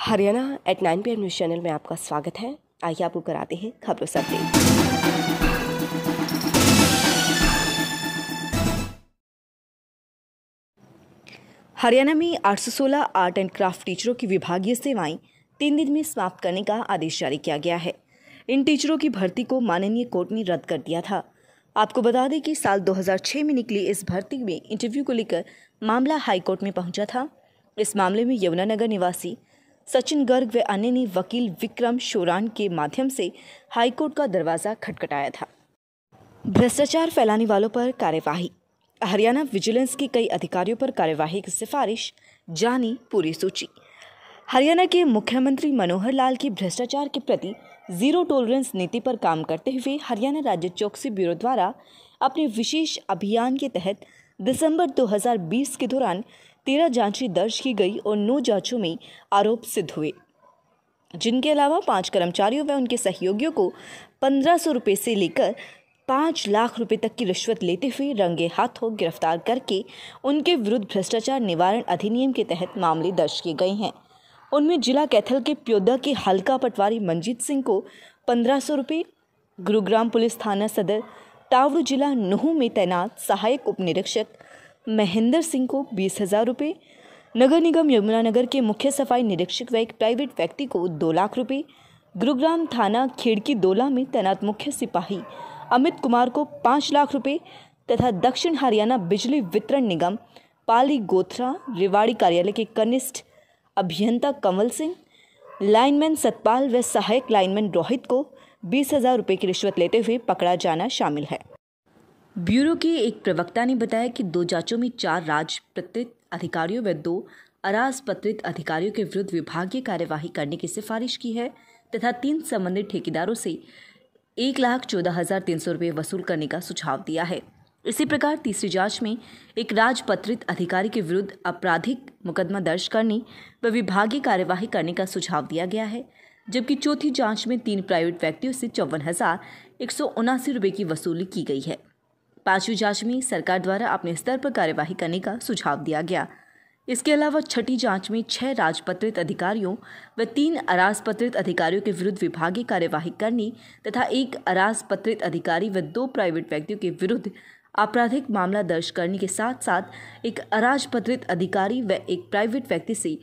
Haryana eight nine P M news channel में आपका स्वागत है आइए आपको कराते हैं खबरों से अपडेट हरियाणा में 816 आर्ट एंड क्राफ्ट टीचरों की विभागीय सेवाएं तीन दिन में समाप्त करने का आदेश जारी किया गया है इन टीचरों की भर्ती को माननीय कोर्ट ने रद्द कर दिया था आपको बता दें कि साल 2006 में निकली इस भर्ती में इंटरव्यू को लेकर मामला हाईकोर्ट में पहुंचा था इस मामले में यमुनानगर निवासी सचिन गर्ग व अन्य ने वकील विक्रम शोरान के माध्यम से हाईकोर्ट का दरवाज़ा खटखटाया था भ्रष्टाचार फैलाने वालों पर कार्यवाही हरियाणा विजिलेंस के कई अधिकारियों पर कार्यवाही की सिफारिश जानी पूरी सूची हरियाणा के मुख्यमंत्री मनोहर लाल की भ्रष्टाचार के प्रति जीरो टॉलरेंस नीति पर काम करते हुए हरियाणा राज्य चौकसी ब्यूरो द्वारा अपने विशेष अभियान के तहत दिसंबर 2020 के दौरान तेरह जांचें दर्ज की गई और नौ जांचों में आरोप सिद्ध हुए जिनके अलावा पांच कर्मचारियों व उनके सहयोगियों को पंद्रह सौ रुपये से लेकर पाँच लाख रुपए तक की रिश्वत लेते हुए रंगे हाथों गिरफ्तार करके उनके विरुद्ध भ्रष्टाचार निवारण अधिनियम के तहत मामले दर्ज किए गए हैं उनमें जिला कैथल के प्योदा के हल्का पटवारी मंजीत सिंह को पंद्रह सौ रुपये गुरुग्राम पुलिस थाना सदर तावड़ जिला नुहू में तैनात सहायक उप निरीक्षक महेंद्र सिंह को बीस हज़ार रुपये नगर निगम यमुनानगर के मुख्य सफाई निरीक्षक व एक प्राइवेट व्यक्ति को दो लाख रुपये गुरुग्राम थाना खिड़की दोला में तैनात मुख्य सिपाही अमित कुमार को पाँच लाख रुपये तथा दक्षिण हरियाणा बिजली वितरण निगम पाली गोथरा रेवाड़ी कार्यालय के कनिष्ठ अभियंता कंवल सिंह लाइनमैन सतपाल व सहायक लाइनमैन रोहित को बीस हज़ार रुपये की रिश्वत लेते हुए पकड़ा जाना शामिल है ब्यूरो के एक प्रवक्ता ने बताया कि दो जांचों में चार राजपत्रित अधिकारियों व दो अराजपत्रित अधिकारियों के विरुद्ध विभागीय कार्यवाही करने की सिफारिश की है तथा तीन संबंधित ठेकेदारों से एक लाख चौदह हजार तीन सौ रुपये वसूल करने का सुझाव दिया है इसी प्रकार तीसरी जांच में एक राजपत्रित अधिकारी के विरुद्ध आपराधिक मुकदमा दर्ज करने व विभागीय कार्यवाही करने का सुझाव दिया गया है जबकि चौथी जांच में तीन प्राइवेट व्यक्तियों से चौवन हजार एक सौ उनासी रुपये की वसूली की गई है पांचवी जांच में सरकार द्वारा अपने स्तर पर कार्यवाही करने का सुझाव दिया गया इसके अलावा छठी जांच में छह राजपत्रित अधिकारियों व तीन अराजपत्रित अधिकारियों के विरुद्ध विभागीय कार्यवाही करने तथा एक अराजपत्रित अधिकारी व दो प्राइवेट व्यक्तियों के विरुद्ध आपराधिक मामला दर्ज करने के साथ साथ एक अराजपत्रित अधिकारी व एक प्राइवेट व्यक्ति से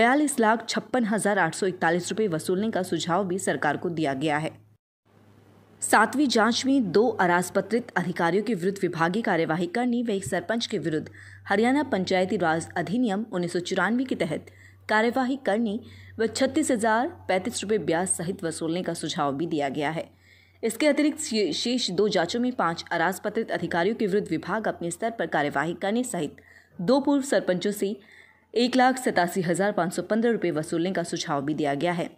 बयालीस लाख छप्पन हज़ार आठ सौ इकतालीस रुपये वसूलने का सुझाव भी सरकार को दिया गया है सातवीं जांच में दो अराजपत्रित अधिकारियों के विरुद्ध विभागीय कार्यवाही करने व एक सरपंच के विरुद्ध हरियाणा पंचायती राज अधिनियम उन्नीस के तहत कार्यवाही करने व छत्तीस हजार पैंतीस रुपये ब्याज सहित वसूलने का सुझाव भी दिया गया है इसके अतिरिक्त शेष दो जांचों में पांच अराजपत्रित अधिकारियों के विरुद्ध विभाग अपने स्तर पर कार्यवाही करने सहित दो पूर्व सरपंचों से एक लाख सतासी हजार पाँच सौ पंद्रह रुपये वसूलने का सुझाव भी दिया गया है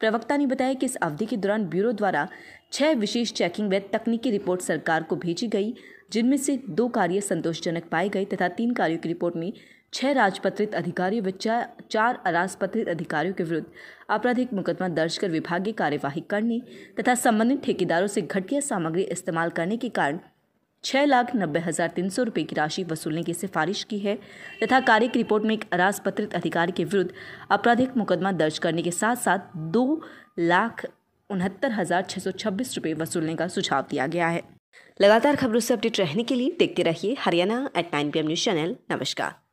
प्रवक्ता ने बताया कि इस अवधि के दौरान ब्यूरो द्वारा छह विशेष चेकिंग व तकनीकी रिपोर्ट सरकार को भेजी गई जिनमें से दो कार्य संतोषजनक पाए गए तथा तीन कार्यों की रिपोर्ट में छह राजपत्रित अधिकारियों व चार अराजपत्रित अधिकारियों के विरुद्ध आपराधिक मुकदमा दर्ज कर विभागीय कार्यवाही करने तथा संबंधित ठेकेदारों से घटिया सामग्री इस्तेमाल करने के कारण छः लाख नब्बे हज़ार तीन सौ रुपये की राशि वसूलने की सिफारिश की है तथा कार्य रिपोर्ट में एक अराजपत्रित अधिकारी के विरुद्ध आपराधिक मुकदमा दर्ज करने के साथ साथ दो लाख उनहत्तर हज़ार छः सौ छब्बीस रुपये वसूलने का सुझाव दिया गया है लगातार खबरों से अपडेट रहने के लिए देखते रहिए Haryana eight nine P news channel नमस्कार